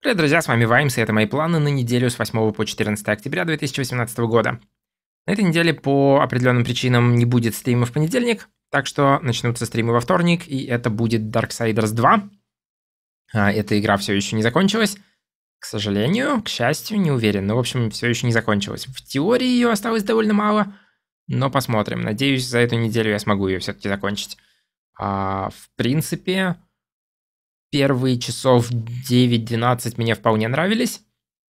Привет, друзья, с вами Ваймс, и это мои планы на неделю с 8 по 14 октября 2018 года. На этой неделе по определенным причинам не будет стрима в понедельник, так что начнутся стримы во вторник, и это будет Darksiders 2. А, эта игра все еще не закончилась, к сожалению, к счастью, не уверен, но, ну, в общем, все еще не закончилась. В теории ее осталось довольно мало, но посмотрим. Надеюсь, за эту неделю я смогу ее все-таки закончить. А, в принципе, первые часов 9-12 мне вполне нравились.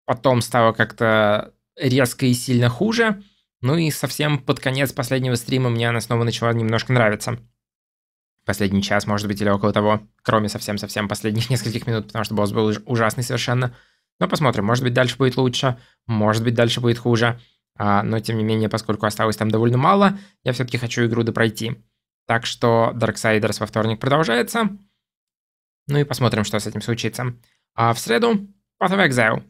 Потом стало как-то резко и сильно хуже. Ну и совсем под конец последнего стрима мне она снова начала немножко нравиться. Последний час, может быть, или около того. Кроме совсем-совсем последних нескольких минут, потому что босс был ужасный совершенно. Но посмотрим, может быть, дальше будет лучше, может быть, дальше будет хуже. А, но, тем не менее, поскольку осталось там довольно мало, я все-таки хочу игру допройти. Так что Darksiders во вторник продолжается. Ну и посмотрим, что с этим случится. А в среду Path of Exile.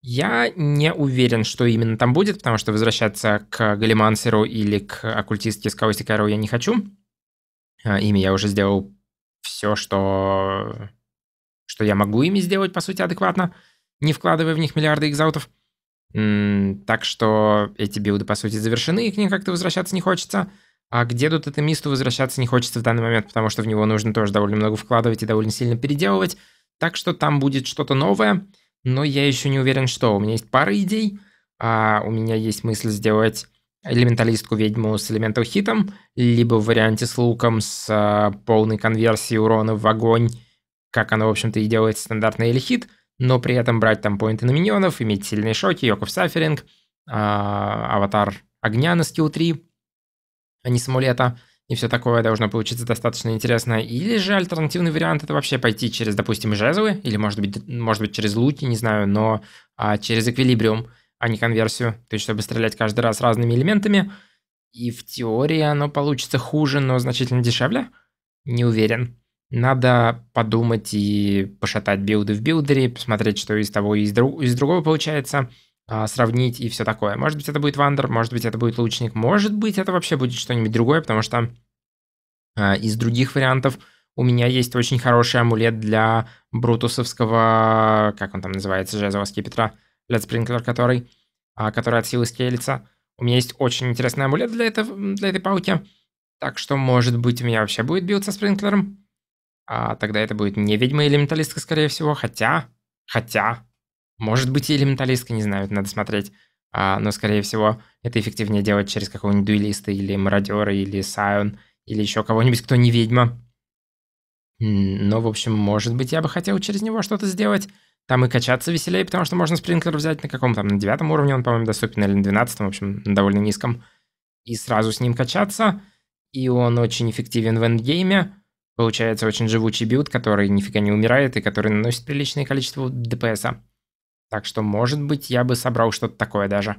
Я не уверен, что именно там будет, потому что возвращаться к Галимансеру или к оккультистке Скалы я не хочу. А, ими я уже сделал все, что, что я могу ими сделать, по сути, адекватно, не вкладывая в них миллиарды экзаутов. Так что эти билды, по сути, завершены, и к ним как-то возвращаться не хочется. А к деду тотемисту возвращаться не хочется в данный момент, потому что в него нужно тоже довольно много вкладывать и довольно сильно переделывать. Так что там будет что-то новое, но я еще не уверен, что. У меня есть пара идей. А у меня есть мысль сделать элементалистку-ведьму с элементал-хитом, либо в варианте с луком с а, полной конверсией урона в огонь, как она в общем-то, и делает стандартный или хит, но при этом брать там поинты на миньонов, иметь сильные шоки, Йоков Саферинг, а, аватар огня на скилл 3, а не с амулета, и все такое должно получиться достаточно интересно. Или же альтернативный вариант это вообще пойти через, допустим, жезлы, или может быть, может быть через луки, не знаю, но а, через эквилибриум, а не конверсию, то есть чтобы стрелять каждый раз разными элементами. И в теории оно получится хуже, но значительно дешевле. Не уверен. Надо подумать и пошатать билды в билдере, посмотреть, что из того и из, друг, из другого получается. А, сравнить и все такое. Может быть, это будет Вандер, может быть, это будет Лучник, может быть, это вообще будет что-нибудь другое, потому что а, из других вариантов у меня есть очень хороший амулет для брутусовского, как он там называется, жезового скипетра, ледспринклер который, а, который от силы скейлится. У меня есть очень интересный амулет для, этого, для этой пауки, так что, может быть, у меня вообще будет билд со спринклером. А тогда это будет не ведьма или металлистка, скорее всего, хотя... Хотя, может быть, и элементалистка, не знаю, надо смотреть. А, но, скорее всего, это эффективнее делать через какого-нибудь дуэлиста или мародера, или Сайон, или еще кого-нибудь, кто не ведьма. Но, в общем, может быть, я бы хотел через него что-то сделать. Там и качаться веселее, потому что можно спринклер взять на каком-то, на девятом уровне он, по-моему, доступен, или на двенадцатом, в общем, на довольно низком. И сразу с ним качаться. И он очень эффективен в эндгейме. Получается очень живучий билд, который нифига не умирает и который наносит приличное количество ДПСа. Так что, может быть, я бы собрал что-то такое даже.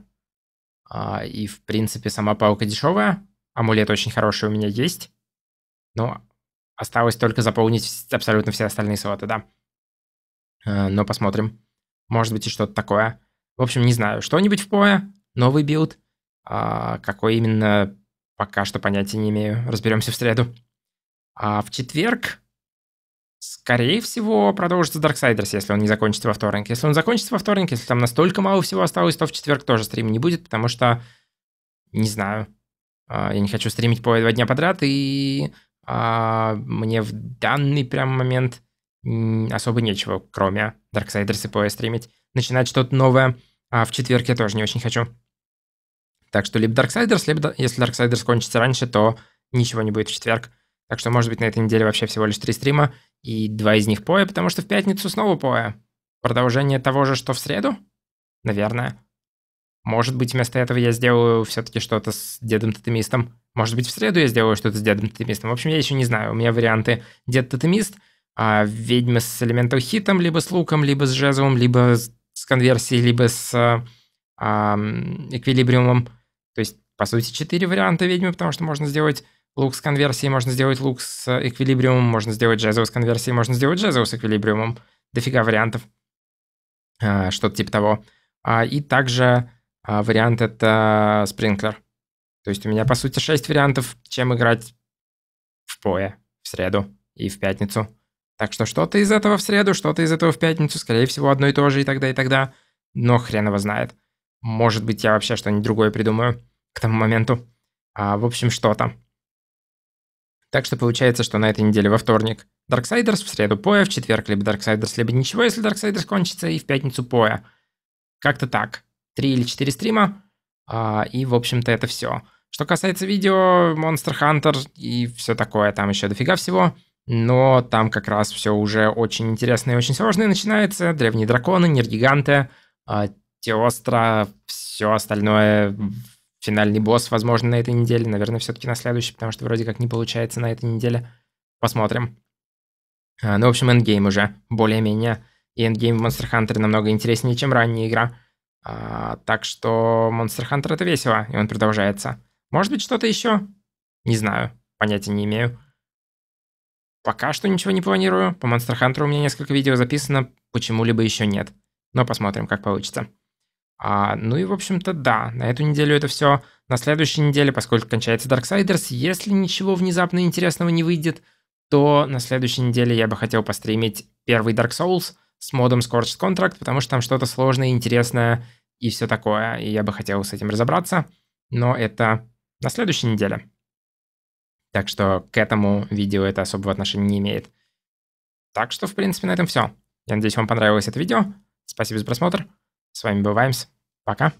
А, и, в принципе, сама палка дешевая. Амулет очень хороший у меня есть. Но осталось только заполнить абсолютно все остальные слоты, да. А, но посмотрим. Может быть, и что-то такое. В общем, не знаю. Что-нибудь в поле? Новый билд? А, какой именно? Пока что понятия не имею. Разберемся в среду. А в четверг Скорее всего, продолжится Darksiders, если он не закончится во вторник. Если он закончится во вторник, если там настолько мало всего осталось, то в четверг тоже стрим не будет, потому что, не знаю, а, я не хочу стримить по два дня подряд, и а, мне в данный прям момент особо нечего, кроме Darksiders и PoE стримить. Начинать что-то новое а в четверг я тоже не очень хочу. Так что либо Darksiders, либо если Darksiders кончится раньше, то ничего не будет в четверг. Так что, может быть, на этой неделе вообще всего лишь три стрима. И два из них поя, потому что в пятницу снова поя. Продолжение того же, что в среду? Наверное. Может быть, вместо этого я сделаю все-таки что-то с дедом тотемистом. Может быть, в среду я сделаю что-то с дедом тотемистом. В общем, я еще не знаю. У меня варианты дед тотемист, а ведьма с элементом хитом, либо с луком, либо с жезлом, либо с конверсией, либо с а, а, эквилибриумом. То есть, по сути, четыре варианта ведьмы, потому что можно сделать лук с конверсией, можно сделать лук с э, эквилибриумом, можно сделать джезовый с конверсией, можно сделать джезовый с эквилибриумом. Дофига вариантов. А, что-то типа того. А, и также а, вариант это спринклер. То есть у меня, по сути, 6 вариантов, чем играть в пое в среду и в пятницу. Так что что-то из этого в среду, что-то из этого в пятницу, скорее всего, одно и то же и тогда, и тогда. Но хрен его знает. Может быть, я вообще что-нибудь другое придумаю к тому моменту. А, в общем, что-то. Так что получается, что на этой неделе во вторник Darksiders, в среду Поя, в четверг либо Darksiders, либо ничего, если Darksiders кончится, и в пятницу Поя. Как-то так. Три или четыре стрима, а, и, в общем-то, это все. Что касается видео, Monster Hunter и все такое, там еще дофига всего. Но там как раз все уже очень интересное и очень сложное начинается. Древние драконы, нергиганты, а, Теостра, все остальное финальный босс, возможно, на этой неделе. Наверное, все-таки на следующей, потому что вроде как не получается на этой неделе. Посмотрим. А, ну, в общем, эндгейм уже более-менее. И эндгейм в Monster Hunter намного интереснее, чем ранняя игра. А, так что Monster Hunter это весело, и он продолжается. Может быть, что-то еще? Не знаю, понятия не имею. Пока что ничего не планирую. По Monster Hunter у меня несколько видео записано, почему-либо еще нет. Но посмотрим, как получится. А, ну и, в общем-то, да, на эту неделю это все. На следующей неделе, поскольку кончается Darksiders, если ничего внезапно интересного не выйдет, то на следующей неделе я бы хотел постримить первый Dark Souls с модом Scorched Contract, потому что там что-то сложное, интересное и все такое, и я бы хотел с этим разобраться, но это на следующей неделе. Так что к этому видео это особого отношения не имеет. Так что, в принципе, на этом все. Я надеюсь, вам понравилось это видео. Спасибо за просмотр. С вами бываемся. Пока.